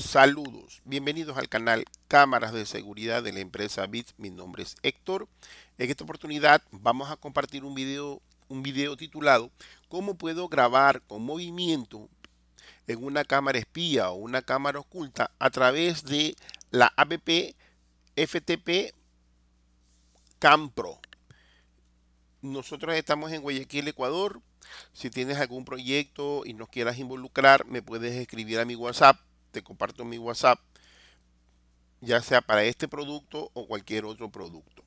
Saludos, bienvenidos al canal Cámaras de Seguridad de la empresa BIT. Mi nombre es Héctor. En esta oportunidad vamos a compartir un video, un video titulado ¿Cómo puedo grabar con movimiento en una cámara espía o una cámara oculta a través de la app FTP CamPro? Nosotros estamos en Guayaquil, Ecuador. Si tienes algún proyecto y nos quieras involucrar, me puedes escribir a mi WhatsApp te comparto mi WhatsApp, ya sea para este producto o cualquier otro producto.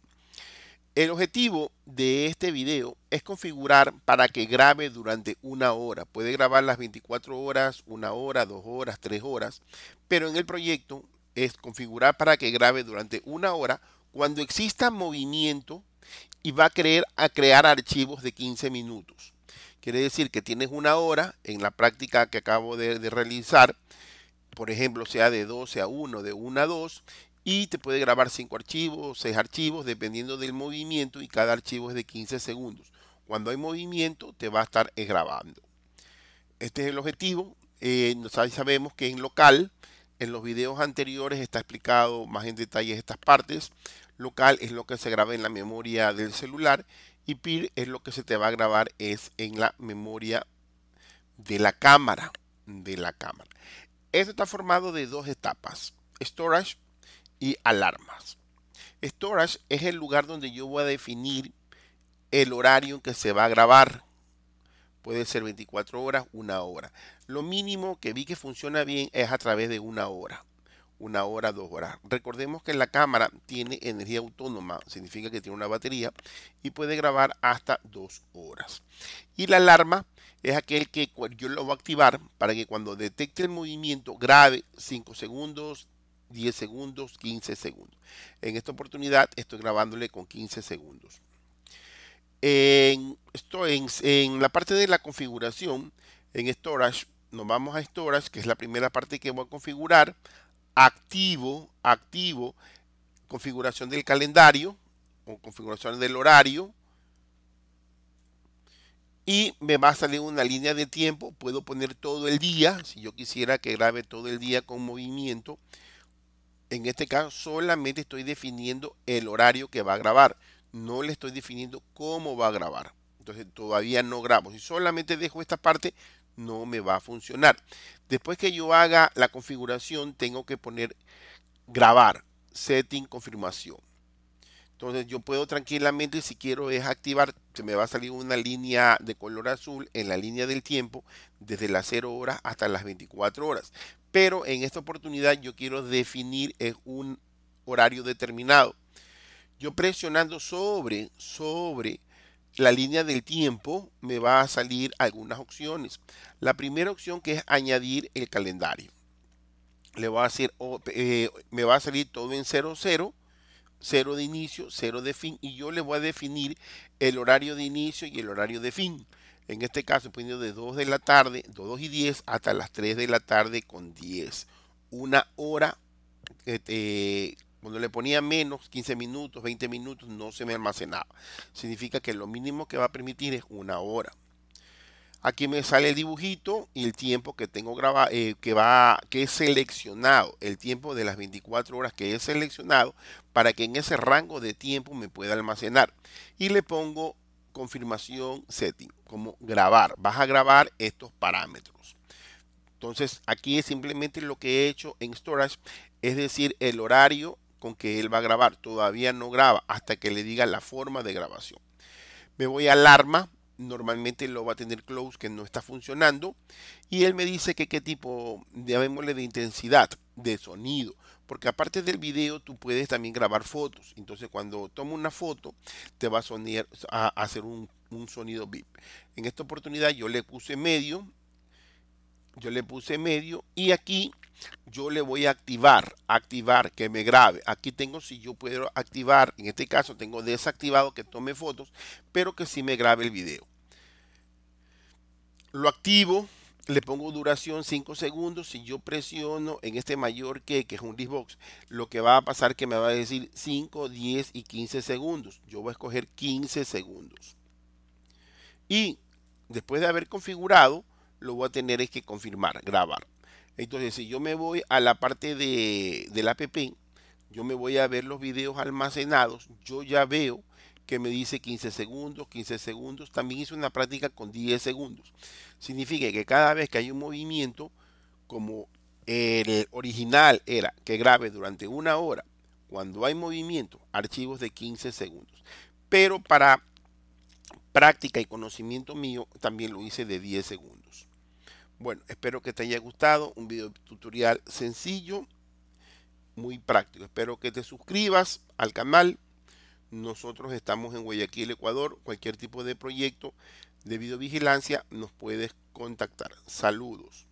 El objetivo de este video es configurar para que grabe durante una hora. Puede grabar las 24 horas, una hora, dos horas, tres horas, pero en el proyecto es configurar para que grabe durante una hora cuando exista movimiento y va a, a crear archivos de 15 minutos. Quiere decir que tienes una hora en la práctica que acabo de, de realizar por ejemplo, sea de 12 a 1, de 1 a 2, y te puede grabar 5 archivos, 6 archivos, dependiendo del movimiento, y cada archivo es de 15 segundos. Cuando hay movimiento, te va a estar grabando. Este es el objetivo. Eh, sabemos que en local, en los videos anteriores está explicado más en detalle estas partes. Local es lo que se graba en la memoria del celular y PIR es lo que se te va a grabar es en la memoria de la cámara, de la cámara. Esto está formado de dos etapas, storage y alarmas. Storage es el lugar donde yo voy a definir el horario en que se va a grabar. Puede ser 24 horas, una hora. Lo mínimo que vi que funciona bien es a través de una hora una hora, dos horas. Recordemos que la cámara tiene energía autónoma, significa que tiene una batería y puede grabar hasta dos horas. Y la alarma es aquel que yo lo voy a activar para que cuando detecte el movimiento grabe 5 segundos, 10 segundos, 15 segundos. En esta oportunidad estoy grabándole con 15 segundos. En, en, en la parte de la configuración, en Storage, nos vamos a Storage, que es la primera parte que voy a configurar activo, activo, configuración del calendario o configuración del horario. Y me va a salir una línea de tiempo. Puedo poner todo el día. Si yo quisiera que grabe todo el día con movimiento. En este caso solamente estoy definiendo el horario que va a grabar. No le estoy definiendo cómo va a grabar. Entonces todavía no grabo. Si solamente dejo esta parte, no me va a funcionar. Después que yo haga la configuración, tengo que poner grabar, setting, confirmación. Entonces yo puedo tranquilamente, si quiero, es se me va a salir una línea de color azul en la línea del tiempo, desde las 0 horas hasta las 24 horas. Pero en esta oportunidad yo quiero definir un horario determinado. Yo presionando sobre, sobre, la línea del tiempo me va a salir algunas opciones. La primera opción que es añadir el calendario. Le va a decir, eh, me va a salir todo en 00, 0 de inicio, 0 de fin y yo le voy a definir el horario de inicio y el horario de fin. En este caso poniendo de 2 de la tarde, 2 y 10 hasta las 3 de la tarde con 10. Una hora eh, cuando le ponía menos, 15 minutos, 20 minutos, no se me almacenaba. Significa que lo mínimo que va a permitir es una hora. Aquí me sale el dibujito y el tiempo que tengo grabado, eh, que va, que es seleccionado, el tiempo de las 24 horas que he seleccionado para que en ese rango de tiempo me pueda almacenar. Y le pongo confirmación setting, como grabar. Vas a grabar estos parámetros. Entonces aquí es simplemente lo que he hecho en storage, es decir, el horario con que él va a grabar. Todavía no graba hasta que le diga la forma de grabación. Me voy al arma. Normalmente lo va a tener close que no está funcionando. Y él me dice que qué tipo, llamémosle de intensidad de sonido. Porque aparte del vídeo tú puedes también grabar fotos. Entonces, cuando tomo una foto, te va a, sonar, a hacer un, sonido beep. En esta oportunidad, yo le puse medio. Yo le puse medio. Y aquí yo le voy a activar, activar que me grabe. Aquí tengo si yo puedo activar, en este caso tengo desactivado que tome fotos, pero que sí me grabe el video. Lo activo, le pongo duración 5 segundos. Si yo presiono en este mayor que, que es un disbox, lo que va a pasar que me va a decir 5, 10 y 15 segundos. Yo voy a escoger 15 segundos. Y después de haber configurado, lo voy a tener es que confirmar, grabar. Entonces, si yo me voy a la parte de, del app, yo me voy a ver los videos almacenados, yo ya veo que me dice 15 segundos, 15 segundos. También hice una práctica con 10 segundos. Significa que cada vez que hay un movimiento, como el original era que grabe durante una hora, cuando hay movimiento, archivos de 15 segundos. Pero para práctica y conocimiento mío, también lo hice de 10 segundos. Bueno, espero que te haya gustado. Un video tutorial sencillo, muy práctico. Espero que te suscribas al canal. Nosotros estamos en Guayaquil, Ecuador. Cualquier tipo de proyecto de videovigilancia nos puedes contactar. Saludos.